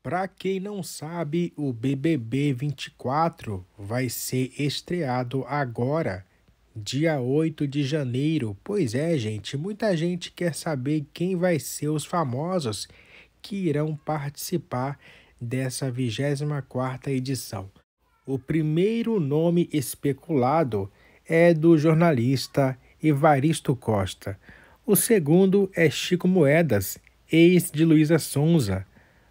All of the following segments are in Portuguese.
Para quem não sabe, o BBB 24 vai ser estreado agora, dia 8 de janeiro. Pois é, gente, muita gente quer saber quem vai ser os famosos que irão participar dessa 24ª edição. O primeiro nome especulado é do jornalista Evaristo Costa. O segundo é Chico Moedas, ex de Luísa Sonza.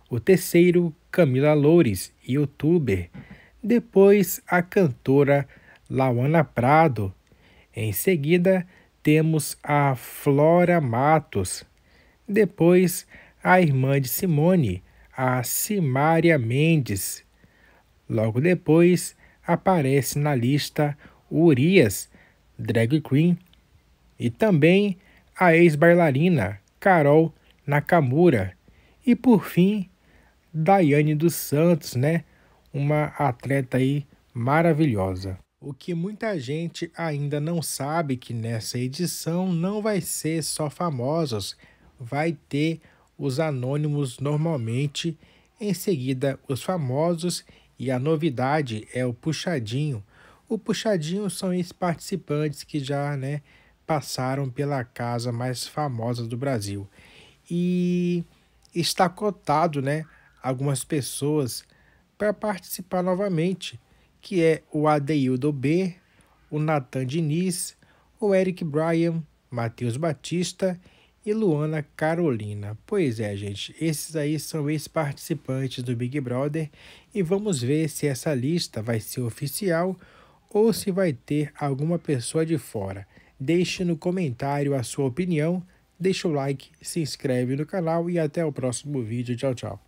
O terceiro, Camila Loures, youtuber. Depois, a cantora Lawana Prado. Em seguida, temos a Flora Matos. Depois, a irmã de Simone, a Simária Mendes. Logo depois, aparece na lista Urias, drag queen, e também a ex-bailarina Carol Nakamura. E por fim, Daiane dos Santos, né? Uma atleta aí maravilhosa. O que muita gente ainda não sabe que nessa edição não vai ser só famosos, vai ter os anônimos normalmente, em seguida os famosos e a novidade é o puxadinho. O puxadinho são esses participantes que já, né, passaram pela casa mais famosa do Brasil. E está cotado, né, algumas pessoas para participar novamente, que é o Adeildo B, o Nathan Diniz, o Eric Bryan, Matheus Batista e Luana Carolina. Pois é, gente, esses aí são ex-participantes do Big Brother e vamos ver se essa lista vai ser oficial ou se vai ter alguma pessoa de fora. Deixe no comentário a sua opinião, deixa o like, se inscreve no canal e até o próximo vídeo. Tchau, tchau.